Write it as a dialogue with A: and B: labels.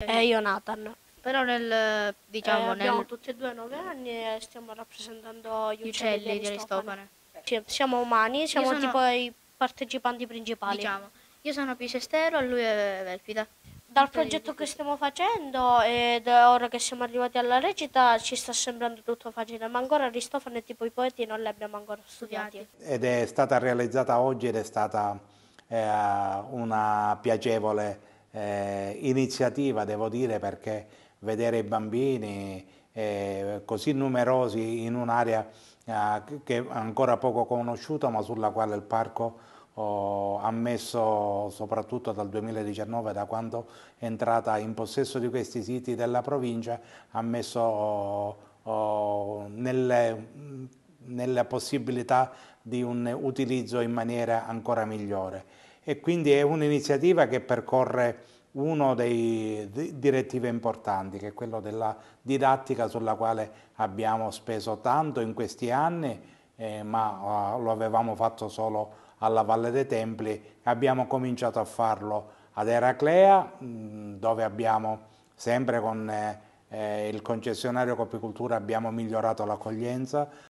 A: E eh, eh, io
B: Nathan. Però nel, diciamo, eh, abbiamo nel... tutti e due 9 anni e stiamo rappresentando gli, gli uccelli, di Aristofane. Sì, siamo umani, siamo sono... tipo i partecipanti principali. Diciamo, io sono Pisestero e lui è Velpida. Dal progetto che stiamo facendo e ora che siamo arrivati alla recita ci sta sembrando tutto facile, ma ancora Aristofane e tipo i poeti non li abbiamo ancora studiati.
A: Ed è stata realizzata oggi ed è stata eh, una piacevole eh, iniziativa, devo dire, perché vedere i bambini eh, così numerosi in un'area eh, che è ancora poco conosciuta, ma sulla quale il parco oh, ha messo soprattutto dal 2019, da quando è entrata in possesso di questi siti della provincia, ha messo oh, oh, nelle, nella possibilità di un utilizzo in maniera ancora migliore. E quindi è un'iniziativa che percorre uno dei direttive importanti, che è quello della didattica sulla quale abbiamo speso tanto in questi anni, eh, ma eh, lo avevamo fatto solo alla Valle dei Templi, abbiamo cominciato a farlo ad Eraclea, mm, dove abbiamo sempre con eh, eh, il concessionario Copicultura abbiamo migliorato l'accoglienza,